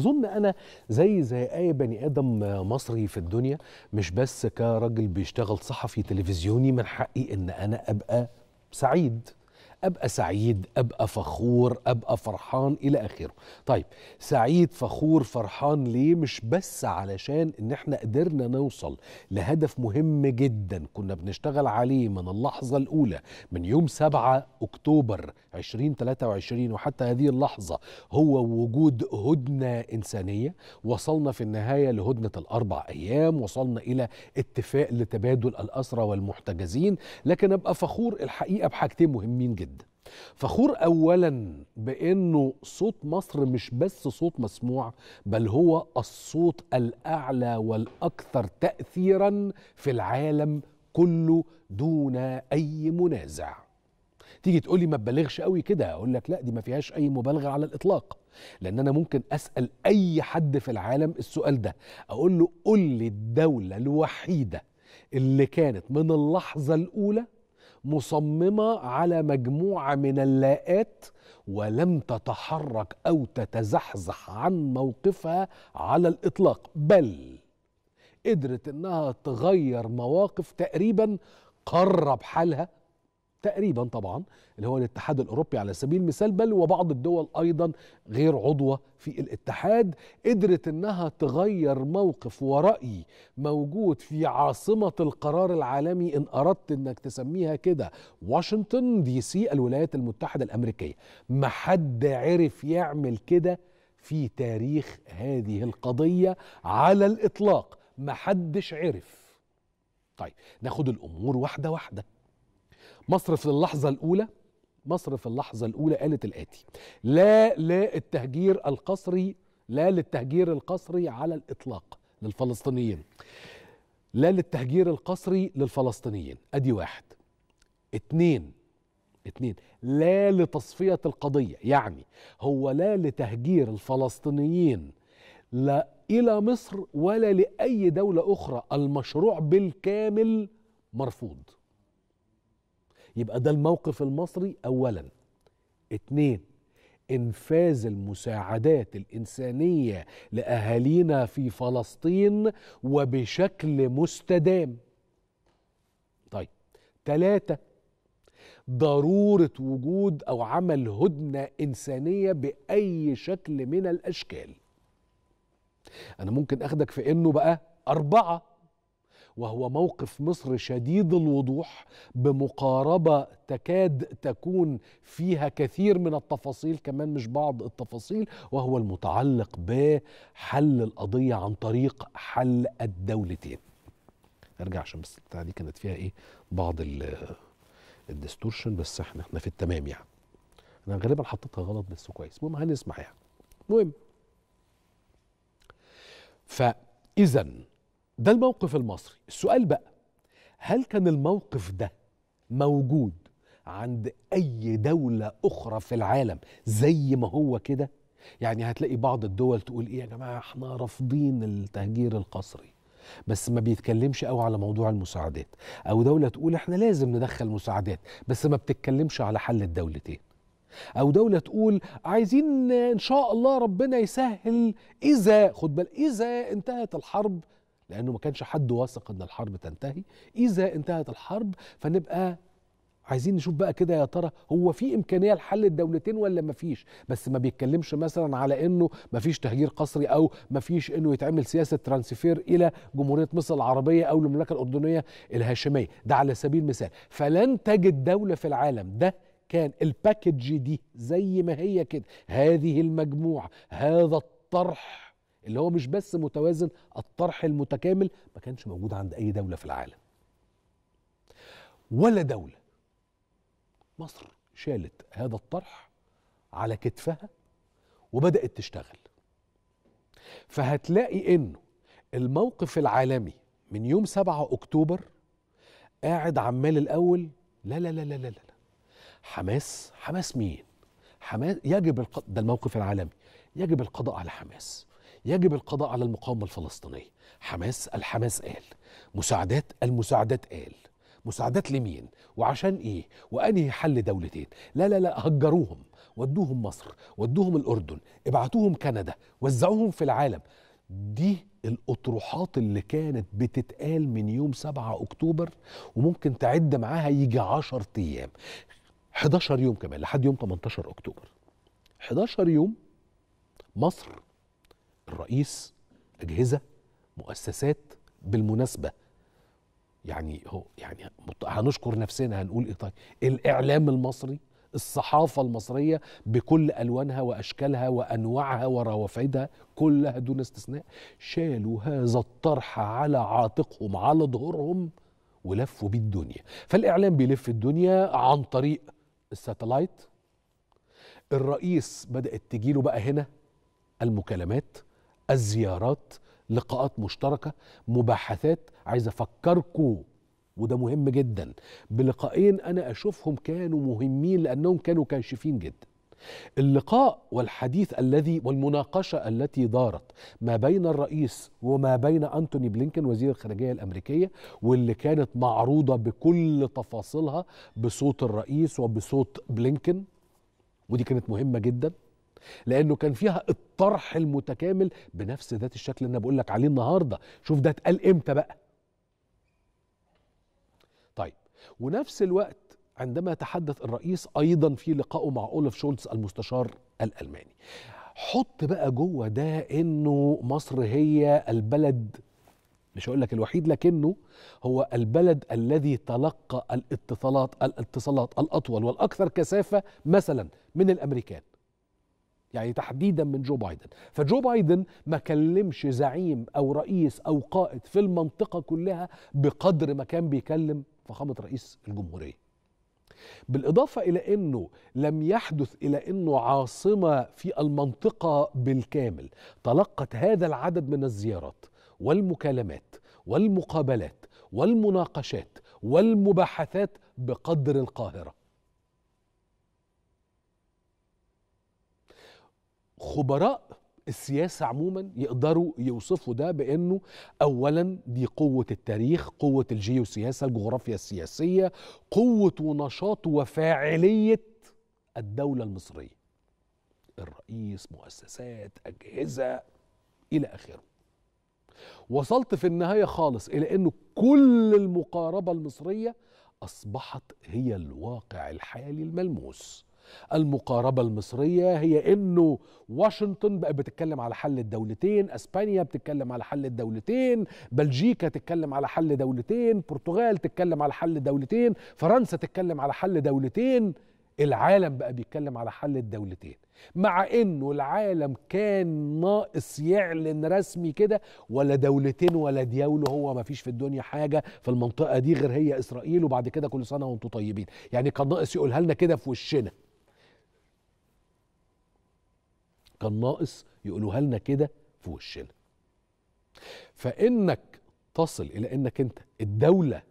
اظن انا زي زي اي بني ادم مصري في الدنيا مش بس كراجل بيشتغل صحفي تلفزيوني من حقي ان انا ابقى سعيد ابقى سعيد ابقى فخور ابقى فرحان الى اخره طيب سعيد فخور فرحان ليه مش بس علشان ان احنا قدرنا نوصل لهدف مهم جدا كنا بنشتغل عليه من اللحظه الاولى من يوم 7 اكتوبر 2023 وحتى هذه اللحظه هو وجود هدنه انسانيه وصلنا في النهايه لهدنه الاربع ايام وصلنا الى اتفاق لتبادل الاسرى والمحتجزين لكن ابقى فخور الحقيقه بحاجتين مهمين جدا فخور اولا بانه صوت مصر مش بس صوت مسموع بل هو الصوت الاعلى والاكثر تاثيرا في العالم كله دون اي منازع تيجي تقول لي ما تبالغش قوي كده اقول لك لا دي ما فيهاش اي مبالغه على الاطلاق لان انا ممكن اسال اي حد في العالم السؤال ده اقول له قول لي الدوله الوحيده اللي كانت من اللحظه الاولى مصممه على مجموعه من اللاءات ولم تتحرك او تتزحزح عن موقفها على الاطلاق بل قدرت انها تغير مواقف تقريبا قرب حالها تقريبا طبعا اللي هو الاتحاد الاوروبي على سبيل المثال بل وبعض الدول ايضا غير عضوه في الاتحاد قدرت انها تغير موقف وراي موجود في عاصمه القرار العالمي ان اردت انك تسميها كده واشنطن دي سي الولايات المتحده الامريكيه ما حد عرف يعمل كده في تاريخ هذه القضيه على الاطلاق ما حدش عرف طيب ناخد الامور واحده واحده مصر في اللحظة الأولى مصر في اللحظة الأولى قالت الآتي لا للتهجير القسري لا للتهجير القسري على الإطلاق للفلسطينيين لا للتهجير القسري للفلسطينيين أدي واحد اتنين اتنين لا لتصفية القضية يعني هو لا لتهجير الفلسطينيين لا إلى مصر ولا لأي دولة أخرى المشروع بالكامل مرفوض يبقى ده الموقف المصري اولا اتنين انفاذ المساعدات الانسانيه لاهالينا في فلسطين وبشكل مستدام طيب ثلاثه ضروره وجود او عمل هدنه انسانيه باي شكل من الاشكال انا ممكن اخدك في انه بقى اربعه وهو موقف مصر شديد الوضوح بمقاربه تكاد تكون فيها كثير من التفاصيل كمان مش بعض التفاصيل وهو المتعلق بحل القضيه عن طريق حل الدولتين ارجع عشان بس البتاعه دي كانت فيها ايه بعض الديستورشن بس احنا احنا في التمام يعني انا غالبا حطيتها غلط بس كويس المهم هنسمع يعني المهم فاذا ده الموقف المصري السؤال بقى هل كان الموقف ده موجود عند اي دولة اخرى في العالم زي ما هو كده يعني هتلاقي بعض الدول تقول ايه يا جماعة احنا رافضين التهجير القسري بس ما بيتكلمش قوي على موضوع المساعدات او دولة تقول احنا لازم ندخل مساعدات بس ما بتتكلمش على حل الدولتين او دولة تقول عايزين ان شاء الله ربنا يسهل اذا خد بال اذا انتهت الحرب لأنه ما كانش حد واثق أن الحرب تنتهي إذا انتهت الحرب فنبقى عايزين نشوف بقى كده يا ترى هو في امكانيه لحل الدولتين ولا ما فيش بس ما بيتكلمش مثلا على انه ما فيش تهجير قسري او ما فيش انه يتعمل سياسه ترانسفير الى جمهوريه مصر العربيه او المملكه الاردنيه الهاشميه ده على سبيل المثال فلن تجد دوله في العالم ده كان الباكج دي زي ما هي كده هذه المجموعه هذا الطرح اللي هو مش بس متوازن الطرح المتكامل ما كانش موجود عند اي دوله في العالم ولا دوله مصر شالت هذا الطرح على كتفها وبدات تشتغل فهتلاقي انه الموقف العالمي من يوم 7 اكتوبر قاعد عمال الاول لا لا لا لا لا لا حماس حماس مين حماس يجب الق... ده الموقف العالمي يجب القضاء على حماس يجب القضاء على المقاومة الفلسطينية حماس الحماس قال مساعدات المساعدات قال مساعدات لمين وعشان ايه وانهي حل دولتين لا لا لا هجروهم ودوهم مصر ودوهم الاردن ابعتوهم كندا وزعوهم في العالم دي الاطروحات اللي كانت بتتقال من يوم 7 اكتوبر وممكن تعد معاها يجي 10 ايام 11 يوم كمان لحد يوم 18 اكتوبر 11 يوم مصر الرئيس اجهزه مؤسسات بالمناسبه يعني هو يعني هنشكر نفسنا هنقول ايه طيب الاعلام المصري الصحافه المصريه بكل الوانها واشكالها وانواعها وروافدها كلها دون استثناء شالوا هذا الطرح على عاتقهم على ظهورهم ولفوا بيه الدنيا فالاعلام بيلف الدنيا عن طريق الساتلايت الرئيس بدات تجيله بقى هنا المكالمات الزيارات لقاءات مشتركه مباحثات عايز افكركم وده مهم جدا بلقائين انا اشوفهم كانوا مهمين لانهم كانوا كاشفين جدا اللقاء والحديث الذي والمناقشه التي دارت ما بين الرئيس وما بين انتوني بلينكن وزير الخارجيه الامريكيه واللي كانت معروضه بكل تفاصيلها بصوت الرئيس وبصوت بلينكن ودي كانت مهمه جدا لانه كان فيها الطرح المتكامل بنفس ذات الشكل اللي انا بقول لك عليه النهارده شوف ده اتقال امتى بقى طيب ونفس الوقت عندما تحدث الرئيس ايضا في لقائه مع اولف شولتز المستشار الالماني حط بقى جوه ده انه مصر هي البلد مش هقول لك الوحيد لكنه هو البلد الذي تلقى الاتصالات الاتصالات الاطول والاكثر كثافه مثلا من الامريكان يعني تحديدا من جو بايدن فجو بايدن ما كلمش زعيم او رئيس او قائد في المنطقه كلها بقدر ما كان بيكلم فخامه رئيس الجمهوريه بالاضافه الى انه لم يحدث الى انه عاصمه في المنطقه بالكامل تلقت هذا العدد من الزيارات والمكالمات والمقابلات والمناقشات والمباحثات بقدر القاهره خبراء السياسة عموما يقدروا يوصفوا ده بأنه أولا دي قوة التاريخ قوة الجيوسياسة الجغرافيا السياسية قوة ونشاط وفاعلية الدولة المصرية الرئيس مؤسسات أجهزة إلى آخره وصلت في النهاية خالص إلى أنه كل المقاربة المصرية أصبحت هي الواقع الحالي الملموس المقاربه المصريه هي انه واشنطن بقى بتتكلم على حل الدولتين اسبانيا بتتكلم على حل الدولتين بلجيكا تتكلم على حل دولتين البرتغال تتكلم على حل دولتين فرنسا تتكلم على حل دولتين العالم بقى بيتكلم على حل الدولتين مع انه العالم كان ناقص يعلن رسمي كده ولا دولتين ولا دياول هو ما فيش في الدنيا حاجه في المنطقه دي غير هي اسرائيل وبعد كده كل سنه وانتم طيبين يعني كان ناقص يقولها لنا كده في وشنا كان ناقص يقولوها لنا كده في وشنا فانك تصل الى انك انت الدوله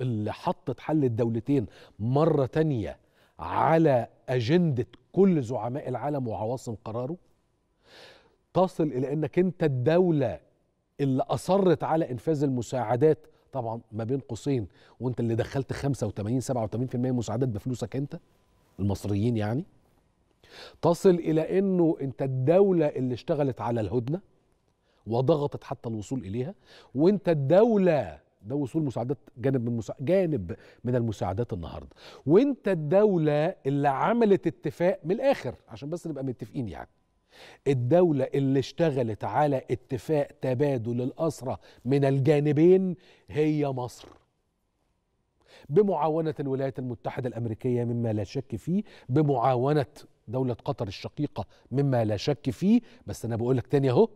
اللي حطت حل الدولتين مره تانيه على اجنده كل زعماء العالم وعواصم قراره تصل الى انك انت الدوله اللي اصرت على انفاذ المساعدات طبعا ما بين قوسين وانت اللي دخلت 85 87% مساعدات بفلوسك انت المصريين يعني تصل الى انه انت الدوله اللي اشتغلت على الهدنه وضغطت حتى الوصول اليها وانت الدوله ده وصول مساعدات جانب من المساعدات جانب من المساعدات النهارده وانت الدوله اللي عملت اتفاق من الاخر عشان بس نبقى متفقين يعني الدولة اللي اشتغلت على اتفاق تبادل الأسرة من الجانبين هي مصر بمعاونة الولايات المتحدة الأمريكية مما لا شك فيه بمعاونة دولة قطر الشقيقة مما لا شك فيه بس أنا بقولك تاني أهو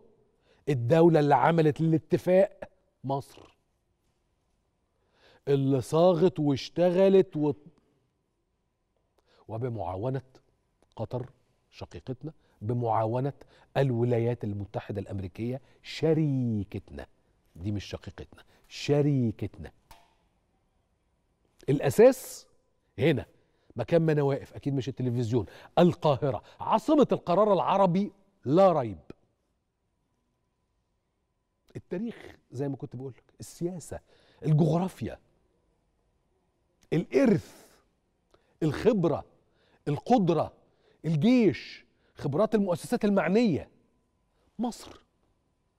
الدولة اللي عملت الاتفاق مصر اللي صاغت واشتغلت و... وبمعاونة قطر شقيقتنا بمعاونة الولايات المتحدة الأمريكية شريكتنا دي مش شقيقتنا شريكتنا الأساس هنا مكان ما انا واقف اكيد مش التلفزيون القاهره عاصمه القرار العربي لا ريب التاريخ زي ما كنت بقول لك السياسه الجغرافيا الارث الخبره القدره الجيش خبرات المؤسسات المعنيه مصر